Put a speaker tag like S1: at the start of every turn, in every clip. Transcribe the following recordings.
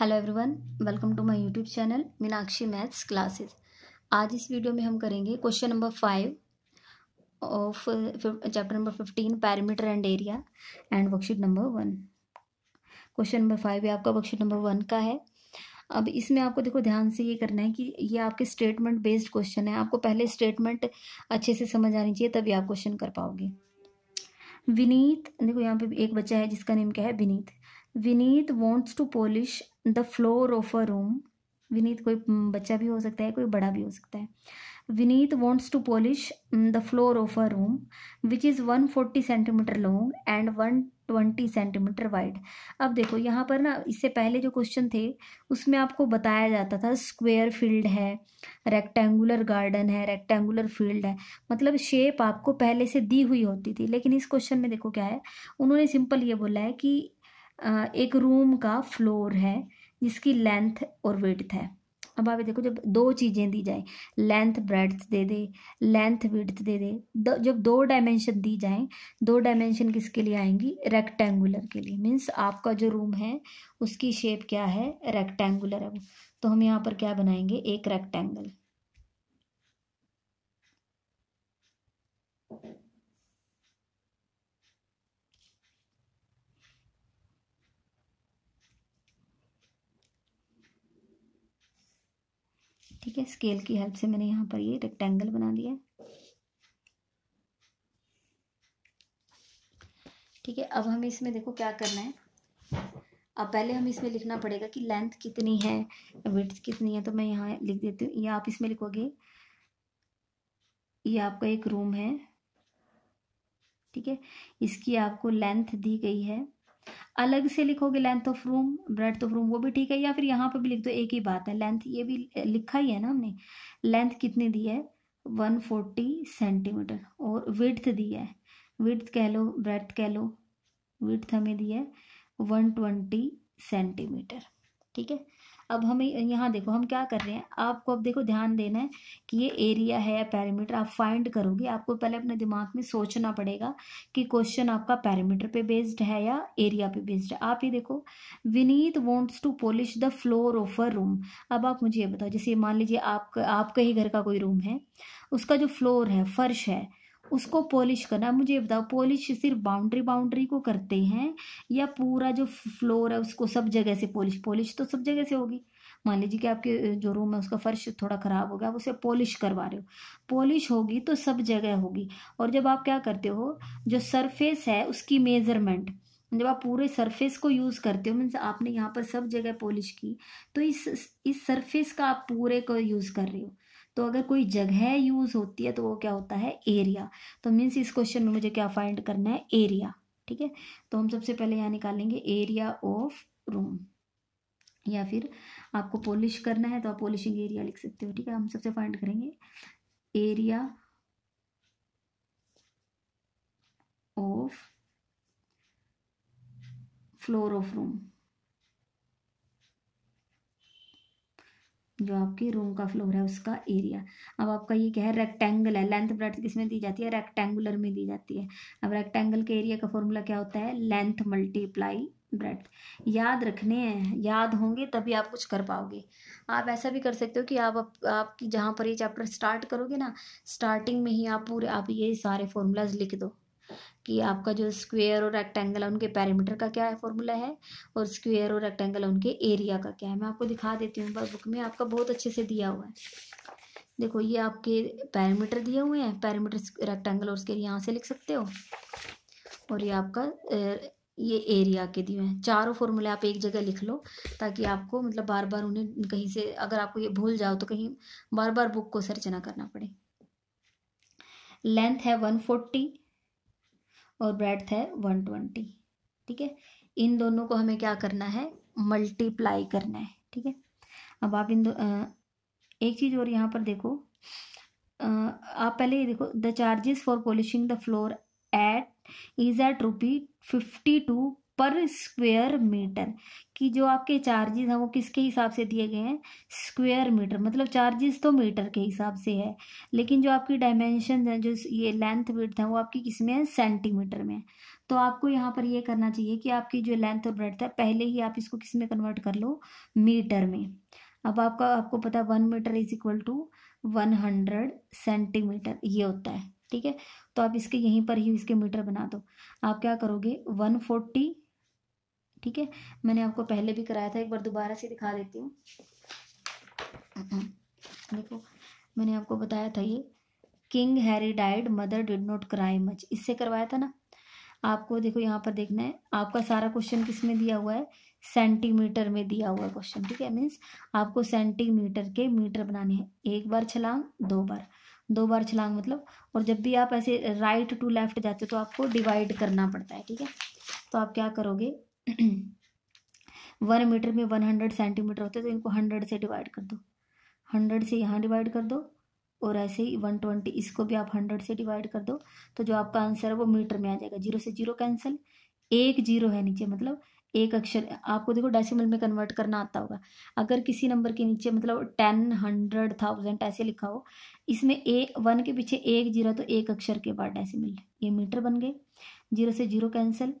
S1: hello everyone welcome to my YouTube channel Meenakshi maths classes आज इस वीडियो में हम करेंगे question number five of chapter number fifteen parameter and area and worksheet number one question number five ये आपका worksheet number one का है अब इसमें आपको देखो ध्यान से ये करना है कि ये आपके स्टेटमेंट बेस्ड क्वेश्चन है आपको पहले स्टेटमेंट अच्छे से समझ आनी चाहिए तभी आप क्वेश्चन कर पाओगे विनीत देखो यहाँ पे एक बच्चा है जिसका नेम क्या है Vineet Vineet wants to polish the floor of a room Vineet कोई बच्चा भी हो सकता है कोई बड़ा भी हो सकता है Vineet wants to polish the floor of a room which is one forty centimetre long and one twenty centimetre wide अब देखो यहाँ पर ना इससे पहले जो क्वेश्चन थे उसमें आपको बताया जाता था स्क्वेयर फील्ड है रेक्टेंगुलर गार्डन है रेक्टेंगुलर फील्ड है मतलब शेप आपको पहले से दी हुई होती थी लेकिन इस क्वेश्चन में देखो क्या है उन्होंने सिंपल ये बोला है कि एक रूम का फ्लोर है जिसकी लेंथ और विड्थ है अब आप देखो जब दो चीज़ें दी जाए लेंथ ब्रेड्थ दे दे लेंथ विड्थ दे दे जब दो डायमेंशन दी जाए दो डायमेंशन किसके लिए आएंगी रेक्टेंगुलर के लिए मीन्स आपका जो रूम है उसकी शेप क्या है रेक्टेंगुलर है तो हम यहाँ पर क्या बनाएंगे एक रेक्टेंगल ठीक है स्केल की हेल्प से मैंने यहाँ पर ये रेक्टेंगल बना दिया ठीक है अब हमें इसमें देखो क्या करना है अब पहले हमें इसमें लिखना पड़ेगा कि लेंथ कितनी है विड्थ कितनी है तो मैं यहाँ लिख देती हूँ या आप इसमें लिखोगे ये आपका एक रूम है ठीक है इसकी आपको लेंथ दी गई है अलग से लिखोगे length of room breadth of room वो भी ठीक है या फिर यहाँ पर भी लिख दो एक ही बात है लेंथ ये भी लिखा ही है ना हमने लेंथ कितनी दी है वन फोर्टी सेंटीमीटर और विड्थ दी है विड्थ कह लो ब्रेथ कह लो विड्थ हमें दी है वन ट्वेंटी सेंटीमीटर ठीक है अब हम यहाँ देखो हम क्या कर रहे हैं आपको अब देखो ध्यान देना है कि ये एरिया है या पैरामीटर आप फाइंड करोगे आपको पहले अपने दिमाग में सोचना पड़ेगा कि क्वेश्चन आपका पैरामीटर पे बेस्ड है या एरिया पे बेस्ड है आप ये देखो Vineet wants to polish the floor of a room अब आप मुझे ये बताओ जैसे मान लीजिए आप आपके ही घर का कोई रूम है उसका जो फ्लोर है फर्श है उसको पॉलिश करना मुझे बताओ पॉलिश सिर्फ बाउंड्री बाउंड्री को करते हैं या पूरा जो फ्लोर है उसको सब जगह से पॉलिश पॉलिश तो सब जगह से होगी मान लीजिए कि आपके जो रूम है उसका फर्श थोड़ा ख़राब हो गया आप उसे पॉलिश करवा रहे हो पॉलिश होगी तो सब जगह होगी और जब आप क्या करते हो जो सरफेस है उसकी मेज़रमेंट जब आप पूरे सरफेस को यूज़ करते हो मीन्स आपने यहाँ पर सब जगह पॉलिश की तो इस इस सरफेस का आप पूरे को यूज़ कर रहे हो तो अगर कोई जगह यूज़ होती है तो वो क्या होता है एरिया तो मीन्स इस क्वेश्चन में मुझे क्या फाइंड करना है एरिया ठीक है तो हम सबसे पहले यहाँ निकालेंगे एरिया ऑफ रूम या फिर आपको पॉलिश करना है तो आप पॉलिशिंग एरिया लिख सकते हो ठीक है हम सबसे फाइंड करेंगे area of floor of room जो आपके रूम का फ्लोर है उसका एरिया अब आपका ये क्या है रेक्टेंगल है लेंथ ब्रेथ किस में दी जाती है रेक्टेंगुलर में दी जाती है अब रेक्टेंगल के एरिया का फॉर्मूला क्या होता है लेंथ मल्टीप्लाई ब्रेथ याद रखने हैं याद होंगे तभी आप कुछ कर पाओगे आप ऐसा भी कर सकते हो कि आप आपकी जहाँ पर ये चैप्टर स्टार्ट करोगे ना स्टार्टिंग में ही आप पूरे आप ये सारे फॉर्मूलाज लिख दो कि आपका जो स्क्वेयर और रेक्टेंगल है उनके पैरामीटर का क्या है फॉर्मूला है और स्क्वेयर और रेक्टेंगल उनके एरिया का क्या है मैं आपको दिखा देती हूँ बुक में आपका बहुत अच्छे से दिया हुआ है देखो ये आपके पैरामीटर दिए हुए हैं पैरामीटर रेक्टेंगल और उसके यहाँ से लिख सकते हो और ये आपका ये एरिया के दिए हैं चारों फॉर्मूले आप एक जगह लिख लो ताकि आपको मतलब बार बार उन्हें कहीं से अगर आपको ये भूल जाओ तो कहीं बार बार बुक को सर्च ना करना पड़े लेंथ है वन फोर्टी और ब्रेड है वन ट्वेंटी ठीक है इन दोनों को हमें क्या करना है मल्टीप्लाई करना है ठीक है अब आप इन दो आ, एक चीज़ और यहाँ पर देखो आ, आप पहले ये देखो the charges for polishing the floor at is at rupee fifty two per square metre कि जो आपके चार्जेस हैं वो किसके हिसाब से दिए गए हैं स्क्वेयर मीटर मतलब चार्जेस तो मीटर के हिसाब से है लेकिन जो आपकी डायमेंशन है जो ये लेंथ ब्रेड है वो आपकी किस में है सेंटीमीटर में है तो आपको यहाँ पर ये करना चाहिए कि आपकी जो लेंथ और ब्रेथ है पहले ही आप इसको किस में कन्वर्ट कर लो मीटर में अब आपका आपको पता है one metre is equal to one hundred centimetre ये होता है ठीक है तो आप इसके यहीं पर ही इसके मीटर बना दो आप क्या करोगे वन फोर्टी ठीक है मैंने आपको पहले भी कराया था एक बार दोबारा से दिखा देती हूँ देखो मैंने आपको बताया था ये king Harry died mother did not cry much इससे करवाया था ना आपको देखो यहाँ पर देखना है आपका सारा क्वेश्चन किस में दिया हुआ है सेंटीमीटर में दिया हुआ क्वेश्चन ठीक है मीन्स आपको सेंटीमीटर के मीटर बनाने हैं एक बार छलांग दो बार दो बार छलांग मतलब और जब भी आप ऐसे राइट टू लेफ्ट जाते हो तो आपको डिवाइड करना पड़ता है ठीक है तो आप क्या करोगे वन मीटर में वन हंड्रेड सेंटीमीटर होते हैं तो इनको हंड्रेड से डिवाइड कर दो हंड्रेड से यहाँ डिवाइड कर दो और ऐसे ही वन ट्वेंटी इसको भी आप हंड्रेड से डिवाइड कर दो तो जो आपका आंसर है वो मीटर में आ जाएगा जीरो से जीरो कैंसिल एक जीरो है नीचे मतलब एक अक्षर आपको देखो डेसिमल में कन्वर्ट करना आता होगा अगर किसी नंबर के नीचे मतलब टेन हंड्रेड थाउजेंड ऐसे लिखा हो इसमें ए वन के पीछे एक जीरो तो एक अक्षर के बाद डेसिमल ये मीटर बन गए जीरो से zero cancel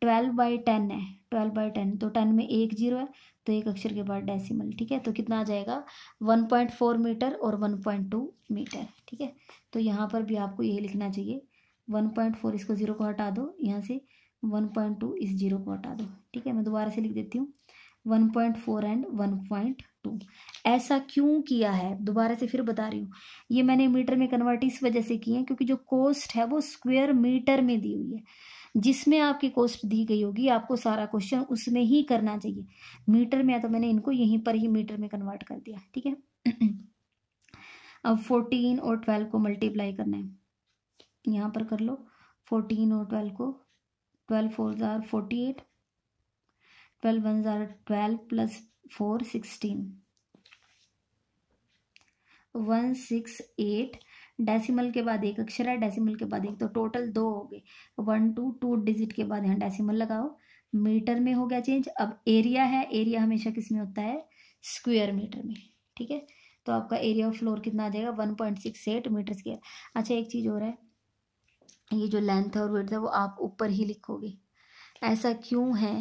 S1: twelve by ten है ट्वेल्व बाई टेन तो टेन में एक जीरो है तो एक अक्षर के बाद डेसिमल ठीक है तो कितना आ जाएगा वन पॉइंट फोर मीटर और वन पॉइंट टू मीटर ठीक है तो यहाँ पर भी आपको यही लिखना चाहिए वन पॉइंट फोर इसको ज़ीरो को हटा दो यहाँ से वन पॉइंट टू इस जीरो को हटा दो ठीक है मैं दोबारा से लिख देती हूँ one point four and one point two ऐसा क्यों किया है दोबारा से फिर बता रही हूँ ये मैंने मीटर में कन्वर्ट इस वजह से किए हैं क्योंकि जो कॉस्ट है वो स्क्वेयर मीटर में दी हुई है जिसमें आपकी कोस्ट दी गई होगी आपको सारा क्वेश्चन उसमें ही करना चाहिए मीटर में तो मैंने इनको यहीं पर ही मीटर में कन्वर्ट कर दिया ठीक है अब फोर्टीन और ट्वेल्व को मल्टीप्लाई करना है यहाँ पर कर लो फोर्टीन और ट्वेल्व को ट्वेल्व फोर ज़ार फोर्टी एट ट्वेल्व वन ज़ार twelve plus four sixteen one six eight decimal के बाद एक अक्षर है डेसिमल के बाद एक तो टोटल दो हो गए वन टू टू डिजिट के बाद यहाँ डेसिमल लगाओ मीटर में हो गया चेंज अब एरिया है एरिया हमेशा किस में होता है स्क्वेयर मीटर में ठीक है तो आपका एरिया ऑफ फ्लोर कितना आ जाएगा one point six eight metre square अच्छा एक चीज़ और है ये जो लेंथ और वेथ है वो आप ऊपर ही लिखोगे ऐसा क्यों है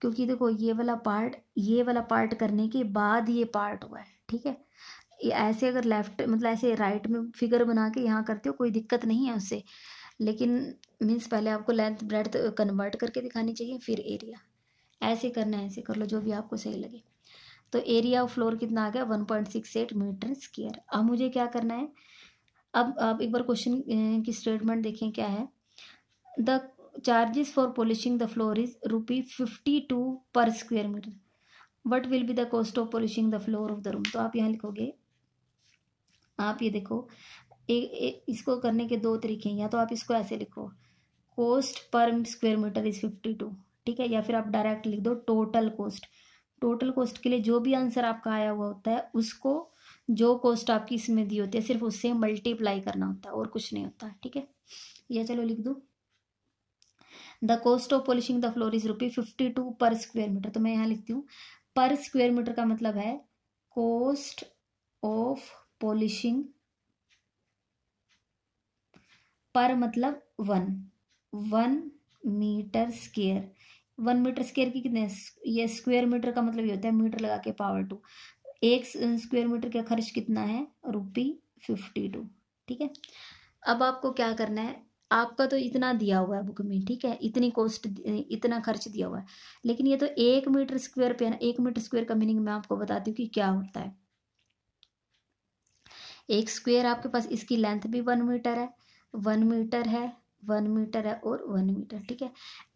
S1: क्योंकि देखो ये वाला पार्ट ये वाला पार्ट करने के बाद ये पार्ट हुआ है ठीक है ये ऐसे अगर लेफ्ट मतलब ऐसे राइट में फिगर बना के यहाँ करते हो कोई दिक्कत नहीं है उससे लेकिन मीन्स पहले आपको लेंथ ब्रेड कन्वर्ट करके दिखानी चाहिए फिर एरिया ऐसे करना है ऐसे कर लो जो भी आपको सही लगे तो एरिया ऑफ फ्लोर कितना आ गया one point six eight metre square अब मुझे क्या करना है अब आप एक बार क्वेश्चन की स्टेटमेंट देखें क्या है the for polishing the floor is rupee fifty two per square metre what will be the cost of polishing the floor of the room तो आप यहाँ लिखोगे आप ये देखो ए, ए, इसको करने के दो तरीके हैं या तो आप इसको ऐसे लिखो cost per square metre is fifty two ठीक है या फिर आप डायरेक्ट लिख दो टोटल कोस्ट टोटल कोस्ट के लिए जो भी आंसर आपका आया हुआ होता है उसको जो कोस्ट आपकी इसमें दी होती है सिर्फ उससे मल्टीप्लाई करना होता है और कुछ नहीं होता ठीक है या चलो लिख दो the cost of polishing the floor is rupee fifty two per square metre तो मैं यहाँ लिखती हूँ पर स्क्वायर मीटर का मतलब है कोस्ट ऑफ पॉलिशिंग पर मतलब one one metre square one metre square की कितने ये स्क्वायर मीटर का मतलब ये होता है मीटर लगा के पावर टू एक स्क्वायर मीटर का खर्च कितना है रुपी फिफ्टी टू ठीक है अब आपको क्या करना है आपका तो इतना दिया हुआ है बुक में ठीक है इतनी कॉस्ट इतना खर्च दिया हुआ है लेकिन ये तो एक मीटर स्क्वायर पे है ना एक मीटर स्क्वायर का मीनिंग मैं आपको बताती हूँ कि क्या होता है एक स्क्वेयर आपके पास इसकी लेंथ भी वन मीटर है वन मीटर है वन मीटर है और वन मीटर ठीक है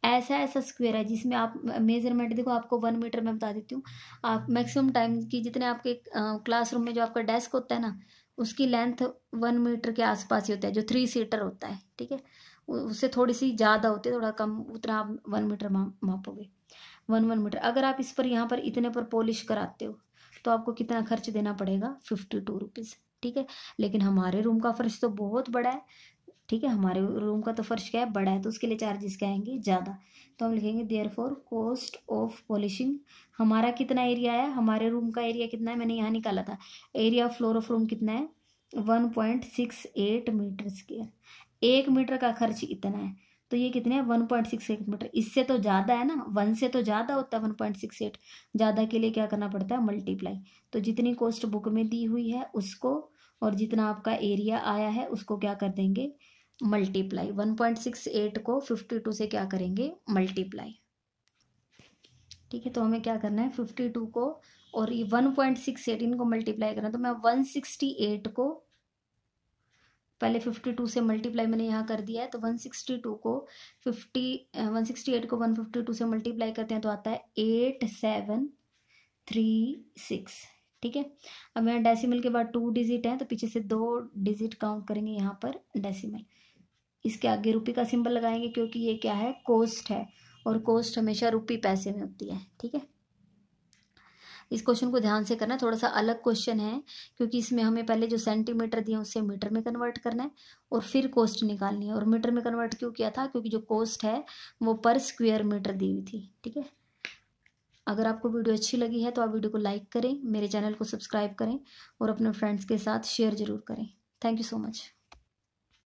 S1: ऐसा ऐसा स्क्वेयर है जिसमें आप मेजरमेंट देखो आपको वन मीटर में बता देती हूँ आप मैक्सिमम टाइम की जितने आपके क्लासरूम में जो आपका डेस्क होता है ना उसकी लेंथ वन मीटर के आसपास ही होता है जो थ्री सीटर होता है ठीक है उससे थोड़ी सी ज़्यादा होती है थोड़ा कम उतना आप वन मीटर मापोगे वन वन मीटर अगर आप इस पर यहाँ पर इतने पर पॉलिश कराते हो तो आपको कितना खर्च देना पड़ेगा फिफ्टी टू रुपीज़ ठीक है लेकिन हमारे रूम का फ़र्श तो बहुत बड़ा है ठीक है हमारे रूम का तो फ़र्श क्या है बड़ा है तो उसके लिए चार्जेस क्या आएंगे ज़्यादा तो हम लिखेंगे therefore cost of polishing हमारा कितना एरिया है हमारे रूम का एरिया कितना है मैंने यहाँ निकाला था area of floor of room कितना है one point six eight metre square एक मीटर का खर्च इतना है तो ये कितने हैं one point six eight metre इससे तो ज़्यादा है ना वन से तो ज़्यादा होता है वन पॉइंट सिक्स एट ज़्यादा के लिए क्या करना पड़ता है मल्टीप्लाई तो जितनी कॉस्ट बुक में दी हुई है उसको और जितना आपका एरिया आया है उसको क्या कर देंगे multiply one point six eight को फिफ्टी टू से क्या करेंगे मल्टीप्लाई ठीक है तो हमें क्या करना है फिफ्टी टू को और ये वन पॉइंट सिक्स एट इनको मल्टीप्लाई करना तो मैं वन सिक्सटी एट को पहले फिफ्टी टू से मल्टीप्लाई मैंने यहाँ कर दिया है तो वन सिक्सटी टू को फिफ्टी वन सिक्सटी एट को वन फिफ्टी टू से मल्टीप्लाई करते हैं तो आता है एट सेवन थ्री सिक्स ठीक है अब यहाँ डेसिमल के बाद टू डिजिट है तो पीछे से दो डिजिट काउंट करेंगे यहाँ पर डेसिमल इसके आगे रुपी का सिंबल लगाएंगे क्योंकि ये क्या है कोस्ट है और कोस्ट हमेशा रुपी पैसे में होती है ठीक है इस क्वेश्चन को ध्यान से करना थोड़ा सा अलग क्वेश्चन है क्योंकि इसमें हमें पहले जो सेंटीमीटर दिए उससे मीटर में कन्वर्ट करना है और फिर कोस्ट निकालनी है और मीटर में कन्वर्ट क्यों किया था क्योंकि जो कोस्ट है वो पर स्क्वायर मीटर दी हुई थी ठीक है अगर आपको वीडियो अच्छी लगी है तो आप वीडियो को लाइक करें मेरे चैनल को सब्सक्राइब करें और अपने फ्रेंड्स के साथ शेयर जरूर करें थैंक यू सो मच